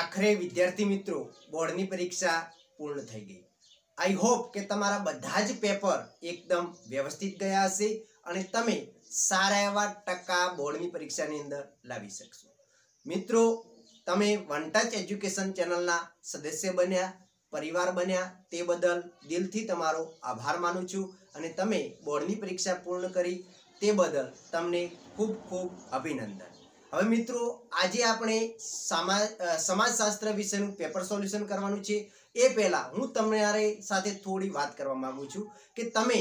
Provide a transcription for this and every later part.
આખરે વિદ્યાર્થી મિત્રો બોર્ડની પરીક્ષા પૂર્ણ થઈ ગઈ આઈ હોપ કે તમારા બધા જ પેપર એકદમ વ્યવસ્થિત ગયા હશે અને તમે સારા એવા ટકા બોર્ડની પરીક્ષાની અંદર લાવી શકશો મિત્રો તમે વન ટચ એજ્યુકેશન ચેનલના સદસ્ય બન્યા પરિવાર બન્યા તે બદલ દિલથી તમારો આભાર માનું છું અને તમે બોર્ડની પરીક્ષા પૂર્ણ કરી તે બદલ તમને ખૂબ ખૂબ અભિનંદન હવે મિત્રો આજે આપણે સમાજશાસ્ત્ર વિષયનું પેપર સોલ્યુશન કરવાનું છે એ પહેલાં હું તમારી સાથે થોડી વાત કરવા માગું છું કે તમે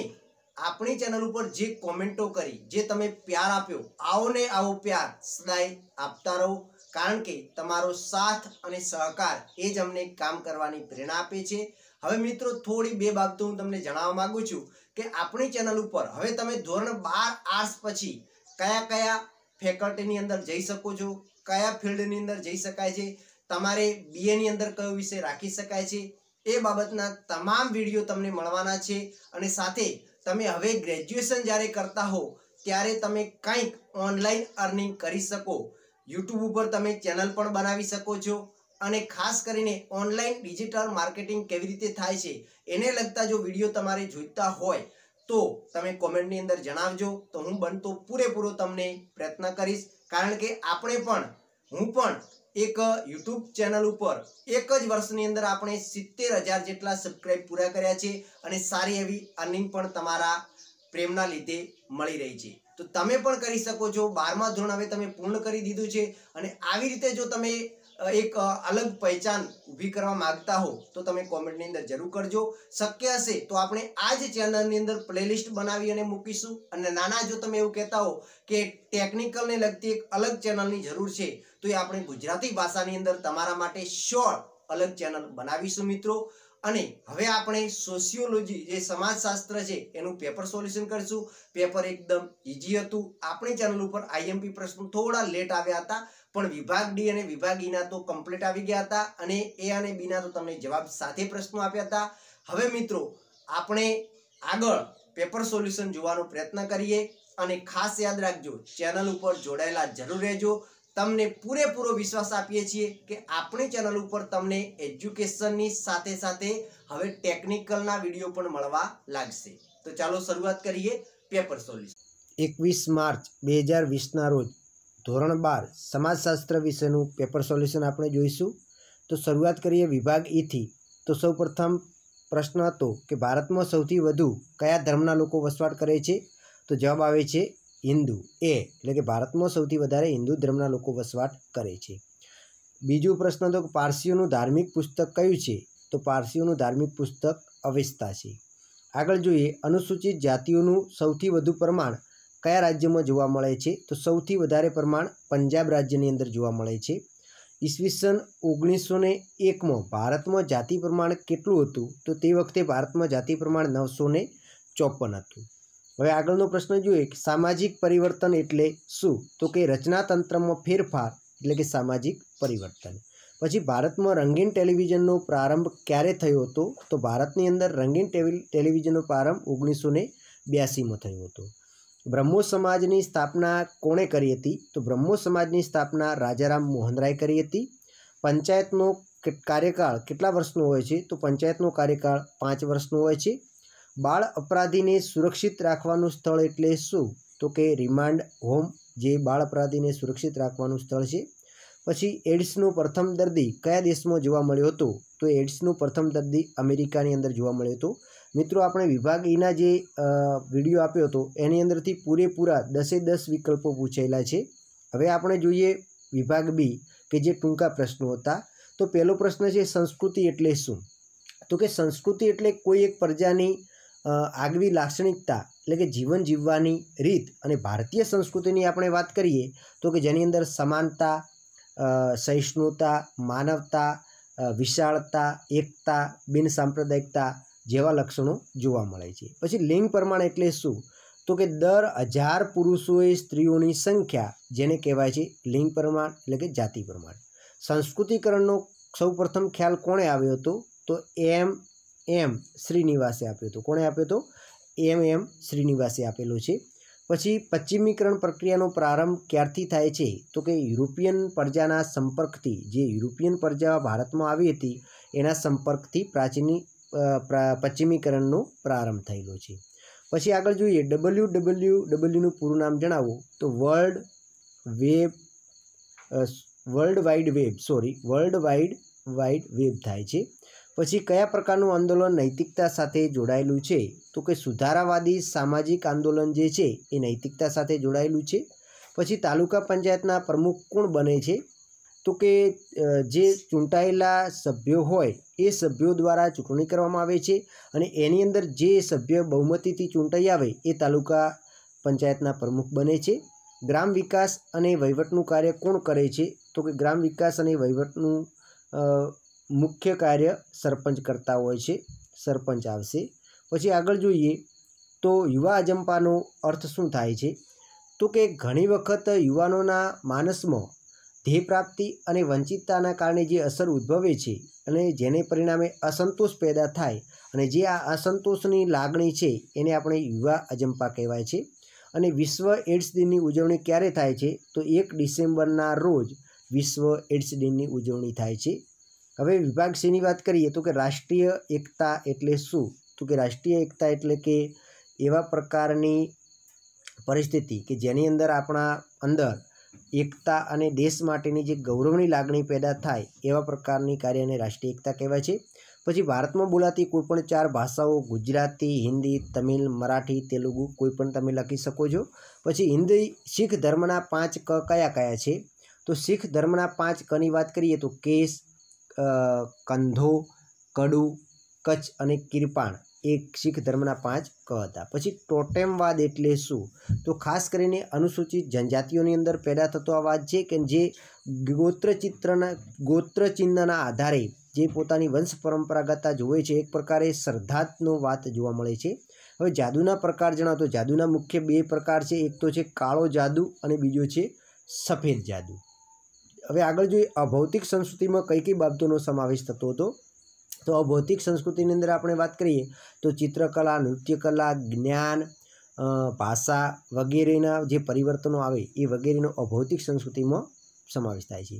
આપણી ચેનલ ઉપર જે કોમેન્ટો કરી જે તમે પ્યાર આપ્યો આવો ને આવો પ્યાર સદાય આપતા રહો કારણ કે તમારો સાથ અને સહકાર એ જ અમને કામ કરવાની પ્રેરણા આપે છે હવે મિત્રો થોડી બે બાબતો હું તમને જણાવવા માગું છું કે આપણી ચેનલ ઉપર હવે તમે ધોરણ બાર આર્ટ્સ પછી કયા કયા ફેકલ્ટીની અંદર જઈ શકો છો કયા ફિલ્ડની અંદર જઈ શકાય છે તમારે બીએની અંદર કયો વિષય રાખી શકાય છે એ બાબતના તમામ વિડીયો તમને મળવાના છે અને સાથે તમે હવે ગ્રેજ્યુએશન જ્યારે કરતા હો ત્યારે તમે કંઈક ઓનલાઈન અર્નિંગ કરી શકો યુટ્યુબ ઉપર તમે ચેનલ પણ બનાવી શકો છો અને ખાસ કરીને ઓનલાઈન ડિજિટલ માર્કેટિંગ કેવી રીતે થાય છે એને લગતા જો વિડીયો તમારે જોઈતા હોય તો તમે કોમેન્ટની અંદર જણાવજો તો હું બનતો પૂરેપૂરો તમને પ્રયત્ન કરીશ કારણ કે આપણે પણ હું પણ એક યુટ્યુબ ચેનલ ઉપર એક જ વર્ષની અંદર આપણે સિત્તેર હજાર જેટલા સબસ્ક્રાઈબ પૂરા કર્યા છે અને સારી એવી અર્નિંગ પણ તમારા પ્રેમના લીધે મળી રહી છે તો તમે પણ કરી શકો છો બારમા ધોરણ હવે તમે પૂર્ણ કરી દીધું છે અને આવી રીતે જો તમે એક અલગ પહેચાન ઊભી કરવા માંગતા હો તો તમે કોમેન્ટની અંદર જરૂર કરજો શક્ય હશે તો આપણે આ જ ચેનલની અંદર પ્લેલિસ્ટ બનાવી અને મૂકીશું અને નાના જો તમે એવું કહેતા હો કે ટેકનિકલને લગતી એક અલગ ચેનલની જરૂર છે તો એ આપણે ગુજરાતી ભાષાની અંદર તમારા માટે શોર્ટ અલગ ચેનલ બનાવીશું મિત્રો અને હવે આપણે સોશિયોલોજી જે સમાજશાસ્ત્ર છે એનું પેપર સોલ્યુશન કરીશું પેપર એકદમ ઇઝી હતું આપણી ચેનલ ઉપર આઈએમપી પ્રશ્નો થોડા લેટ આવ્યા હતા પણ વિભાગ ડી અને વિભાગ ઈના તો કમ્પ્લીટ આવી ગયા હતા અને એ અને બીના તો તમને જવાબ સાથે પ્રશ્નો આપ્યા હતા હવે મિત્રો આપણે આગળ પેપર સોલ્યુશન જોવાનો પ્રયત્ન કરીએ અને ખાસ યાદ રાખજો ચેનલ ઉપર જોડાયેલા જરૂર રહેજો તમને પૂરેપૂરો વિશ્વાસ આપીએ છીએ કે આપણી ચેનલ ઉપર તમને એજ્યુકેશનની સાથે સાથે હવે ટેકનિકલના વિડીયો પણ મળવા લાગશે તો ચાલો શરૂઆત કરીએ પેપર સોલ્યુશન એકવીસ માર્ચ બે હજાર વીસના રોજ ધોરણ બાર સમાજશાસ્ત્ર વિશેનું પેપર સોલ્યુશન આપણે જોઈશું તો શરૂઆત કરીએ વિભાગ ઈથી e તો સૌ પ્રથમ પ્રશ્ન હતો કે ભારતમાં સૌથી વધુ કયા ધર્મના લોકો વસવાટ કરે છે તો જવાબ આવે છે હિન્દુ એ એટલે કે ભારતમાં સૌથી વધારે હિન્દુ ધર્મના લોકો વસવાટ કરે છે બીજો પ્રશ્ન હતો કે પારસીઓનું ધાર્મિક પુસ્તક કયું છે તો પારસીઓનું ધાર્મિક પુસ્તક અવેસ્તા છે આગળ જોઈએ અનુસૂચિત જાતિઓનું સૌથી વધુ પ્રમાણ કયા રાજ્યમાં જોવા મળે છે તો સૌથી વધારે પ્રમાણ પંજાબ રાજ્યની અંદર જોવા મળે છે ઈસવીસન ઓગણીસો ને એકમાં ભારતમાં જાતિ પ્રમાણ કેટલું હતું તો તે વખતે ભારતમાં જાતિ પ્રમાણ નવસો ને ચોપન હતું હવે આગળનો પ્રશ્ન જોઈએ કે સામાજિક પરિવર્તન એટલે શું તો કે રચનાતંત્રમાં ફેરફાર એટલે કે સામાજિક પરિવર્તન પછી ભારતમાં રંગીન ટેલિવિઝનનો પ્રારંભ ક્યારે થયો હતો તો ભારતની અંદર રંગીન ટેલિવિઝનનો પ્રારંભ ઓગણીસો ને બ્યાસીમાં થયો હતો બ્રહ્મો સમાજની સ્થાપના કોણે કરી હતી તો બ્રહ્મો સમાજની સ્થાપના રાજારામ મોહનરાય કરી હતી પંચાયતનો કાર્યકાળ કેટલા વર્ષનો હોય છે તો પંચાયતનો કાર્યકાળ પાંચ વર્ષનો હોય છે બાળ અપરાધીને સુરક્ષિત રાખવાનું સ્થળ એટલે શું તો કે રિમાન્ડ હોમ જે બાળ અપરાધીને સુરક્ષિત રાખવાનું સ્થળ છે પછી એડ્સનો પ્રથમ દર્દી કયા દેશમાં જોવા મળ્યો હતો તો એડ્સનો પ્રથમ દર્દી અમેરિકાની અંદર જોવા મળ્યો હતો મિત્રો આપણે વિભાગ ઈના જે વિડીયો આપ્યો હતો એની અંદરથી પૂરેપૂરા દસે દસ વિકલ્પો પૂછેલા છે હવે આપણે જોઈએ વિભાગ બી કે જે ટૂંકા પ્રશ્નો હતા તો પહેલો પ્રશ્ન છે સંસ્કૃતિ એટલે શું તો કે સંસ્કૃતિ એટલે કોઈ એક પ્રજાની આગવી લાક્ષણિકતા એટલે કે જીવન જીવવાની રીત અને ભારતીય સંસ્કૃતિની આપણે વાત કરીએ તો કે જેની અંદર સમાનતા સહિષ્ણુતા માનવતા વિશાળતા એકતા બિનસાંપ્રદાયિકતા જેવા લક્ષણો જોવા મળે છે પછી લિંગ પ્રમાણ એટલે શું તો કે દર હજાર પુરુષોએ સ્ત્રીઓની સંખ્યા જેને કહેવાય છે લિંગ પ્રમાણ એટલે કે જાતિ પ્રમાણ સંસ્કૃતિકરણનો સૌપ્રથમ ખ્યાલ કોણે આવ્યો હતો તો એમ એમ શ્રીનિવાસે આપ્યો હતો કોણે આપ્યો હતો એમ એમ શ્રીનિવાસે આપેલો છે પછી પશ્ચિમીકરણ પ્રક્રિયાનો પ્રારંભ ક્યારથી થાય છે તો કે યુરોપિયન પ્રજાના સંપર્કથી જે યુરોપિયન પ્રજા ભારતમાં આવી હતી એના સંપર્કથી પ્રાચીની પશ્ચિમીકરણનો પ્રારંભ થયેલો છે પછી આગળ જોઈએ ડબલ્યુ ડબલ્યુ ડબલ્યુનું પૂરું નામ જણાવો તો world web world wide web sorry world wide wide web થાય છે પછી કયા પ્રકારનું આંદોલન નૈતિકતા સાથે જોડાયેલું છે તો કે સુધારાવાદી સામાજિક આંદોલન જે છે એ નૈતિકતા સાથે જોડાયેલું છે પછી તાલુકા પંચાયતના પ્રમુખ કોણ બને છે તો કે જે ચૂંટાયેલા સભ્યો હોય એ સભ્યો દ્વારા ચૂંટણી કરવામાં આવે છે અને એની અંદર જે સભ્ય બહુમતીથી ચૂંટાઈ આવે એ તાલુકા પંચાયતના પ્રમુખ બને છે ગ્રામ વિકાસ અને વહીવટનું કાર્ય કોણ કરે છે તો કે ગ્રામ વિકાસ અને વહીવટનું મુખ્ય કાર્ય સરપંચ કરતા હોય છે સરપંચ આવશે પછી આગળ જોઈએ તો યુવા અજંપાનો અર્થ શું થાય છે તો કે ઘણી વખત યુવાનોના માનસમાં ધ્યેય પ્રાપ્તિ અને વંચિતતાના કારણે જે અસર ઉદ્ભવે છે અને જેને પરિણામે અસંતોષ પેદા થાય અને જે આ અસંતોષની લાગણી છે એને આપણે યુવા અજંપા કહેવાય છે અને વિશ્વ એડ્સ દિનની ઉજવણી ક્યારે થાય છે તો એક ડિસેમ્બરના રોજ વિશ્વ એડ્સ દિનની ઉજવણી થાય છે હવે વિભાગ સીની વાત કરીએ તો કે રાષ્ટ્રીય એકતા એટલે શું તો કે રાષ્ટ્રીય એકતા એટલે કે એવા પ્રકારની પરિસ્થિતિ કે જેની અંદર આપણા અંદર એકતા અને દેશ માટેની જે ગૌરવની લાગણી પેદા થાય એવા પ્રકારની કાર્યને રાષ્ટ્રીય એકતા કહેવાય છે પછી ભારતમાં બોલાતી કોઈપણ ચાર ભાષાઓ ગુજરાતી હિન્દી તમિલ મરાઠી તેલુગુ કોઈપણ તમે લખી શકો છો પછી હિન્દી શીખ ધર્મના પાંચ ક કયા કયા છે તો શીખ ધર્મના પાંચ કની વાત કરીએ તો કેસ કંધો કડુ કચ્છ અને કિરપાણ એક શીખ ધર્મના પાંચ ક હતા પછી ટોટેમવાદ એટલે શું તો ખાસ કરીને અનુસૂચિત જનજાતિઓની અંદર પેદા થતો આ વાદ છે કે જે ગોત્રચિત્રના ગોત્રચિહ્નના આધારે જે પોતાની વંશ પરંપરાગતતા જુએ છે એક પ્રકારે શ્રદ્ધાત્મનો વાત જોવા મળે છે હવે જાદુના પ્રકાર જણાવો તો જાદુના મુખ્ય બે પ્રકાર છે એક તો છે કાળો જાદુ અને બીજો છે સફેદ જાદુ હવે આગળ જોઈએ અભૌતિક સંસ્કૃતિમાં કઈ કઈ બાબતોનો સમાવેશ થતો હતો તો ભૌતિક સંસ્કૃતિની અંદર આપણે વાત કરીએ તો ચિત્રકલા નૃત્યકલા જ્ઞાન ભાષા વગેરેના જે પરિવર્તનો આવે એ વગેરેનો અભૌતિક સંસ્કૃતિમાં સમાવેશ થાય છે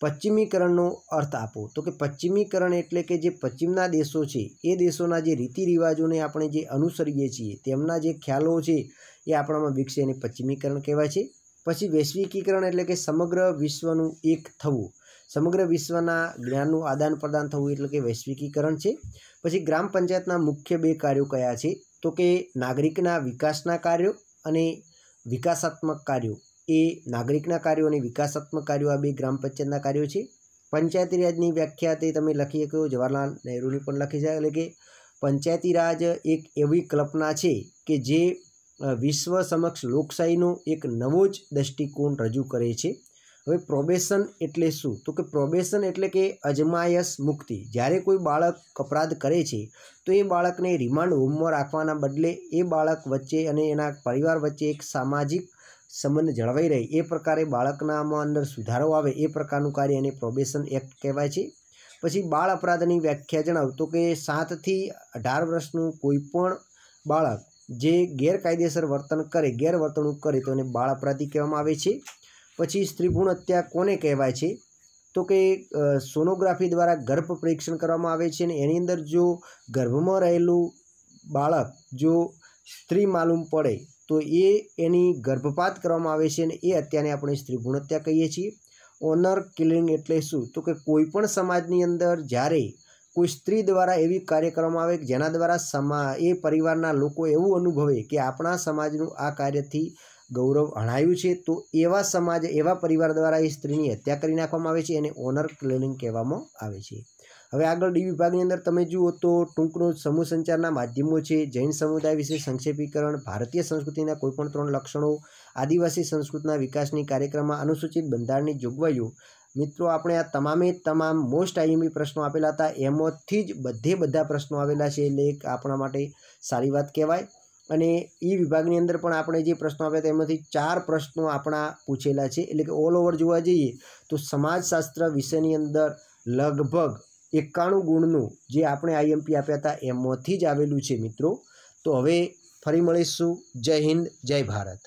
પશ્ચિમીકરણનો અર્થ આપો તો કે પશ્ચિમીકરણ એટલે કે જે પશ્ચિમના દેશો છે એ દેશોના જે રીતિ રિવાજોને આપણે જે અનુસરીએ છીએ તેમના જે ખ્યાલો છે એ આપણામાં વિકસે એને પશ્ચિમીકરણ કહેવાય છે પછી વૈશ્વિકીકરણ એટલે કે સમગ્ર વિશ્વનું એક થવું સમગ્ર વિશ્વના જ્ઞાનનું આદાન પ્રદાન થવું એટલે કે વૈશ્વિકીકરણ છે પછી ગ્રામ પંચાયતના મુખ્ય બે કાર્યો કયા છે તો કે નાગરિકના વિકાસના કાર્યો અને વિકાસાત્મક કાર્યો એ નાગરિકના કાર્યો અને વિકાસાત્મક કાર્યો આ બે ગ્રામ પંચાયતના કાર્યો છે પંચાયતી રાજની વ્યાખ્યા તે તમે લખી શકો જવાહરલાલ નહેરુની પણ લખી છે એટલે કે પંચાયતી રાજ એક એવી કલ્પના છે કે જે વિશ્વ સમક્ષ લોકશાહીનો એક નવો જ દૃષ્ટિકોણ રજૂ કરે છે હવે પ્રોબેશન એટલે શું તો કે પ્રોબેશન એટલે કે અજમાયશ મુક્તિ જ્યારે કોઈ બાળક અપરાધ કરે છે તો એ બાળકને રિમાન્ડ હોમમાં રાખવાના બદલે એ બાળક વચ્ચે અને એના પરિવાર વચ્ચે એક સામાજિક સંબંધ જળવાઈ રહે એ પ્રકારે બાળકનામાં અંદર સુધારો આવે એ પ્રકારનું કાર્ય એને પ્રોબેશન એક્ટ કહેવાય છે પછી બાળ અપરાધની વ્યાખ્યા જણાવું તો કે સાતથી અઢાર વર્ષનું કોઈપણ બાળક જે ગેરકાયદેસર વર્તન કરે ગેરવર્તણૂક કરે તો એને બાળ અપરાધી કહેવામાં આવે છે પછી સ્ત્રી ભ્રૂણ હત્યા કોને કહેવાય છે તો કે સોનોગ્રાફી દ્વારા ગર્ભ પરીક્ષણ કરવામાં આવે છે અને એની અંદર જો ગર્ભમાં રહેલું બાળક જો સ્ત્રી માલુમ પડે તો એ એની ગર્ભપાત કરવામાં આવે છે અને એ હત્યાને આપણે સ્ત્રી ભ્રૂણ હત્યા કહીએ છીએ ઓનર કિલિંગ એટલે શું તો કે કોઈપણ સમાજની અંદર જ્યારે કોઈ સ્ત્રી દ્વારા એવી કાર્ય કરવામાં આવે જેના દ્વારા સમા એ પરિવારના લોકો એવું અનુભવે કે આપણા સમાજનું આ કાર્યથી ગૌરવ હણાયું છે તો એવા સમાજ એવા પરિવાર દ્વારા એ સ્ત્રીની હત્યા કરી નાખવામાં આવે છે એને ઓનર ક્લિનિંગ કહેવામાં આવે છે હવે આગળ ડી વિભાગની અંદર તમે જુઓ તો ટૂંકનો સમૂહ સંચારના માધ્યમો છે જૈન સમુદાય વિશે સંક્ષેપીકરણ ભારતીય સંસ્કૃતિના કોઈપણ ત્રણ લક્ષણો આદિવાસી સંસ્કૃતિના વિકાસની કાર્યક્રમમાં અનુસૂચિત બંધારણની જોગવાઈઓ મિત્રો આપણે આ તમામે તમામ મોસ્ટ આઈએમપી પ્રશ્નો આપેલા હતા એમાંથી જ બધે બધા પ્રશ્નો આવેલા છે એટલે એક આપણા માટે સારી વાત કહેવાય અને એ વિભાગની અંદર પણ આપણે જે પ્રશ્નો આપ્યા તેમાંથી ચાર પ્રશ્નો આપણા પૂછેલા છે એટલે કે ઓલ ઓવર જોવા જઈએ તો સમાજશાસ્ત્ર વિષયની અંદર લગભગ એકાણું ગુણનું જે આપણે આઈએમપી આપ્યા હતા એમાંથી જ આવેલું છે મિત્રો તો હવે ફરી મળીશું જય હિન્દ જય ભારત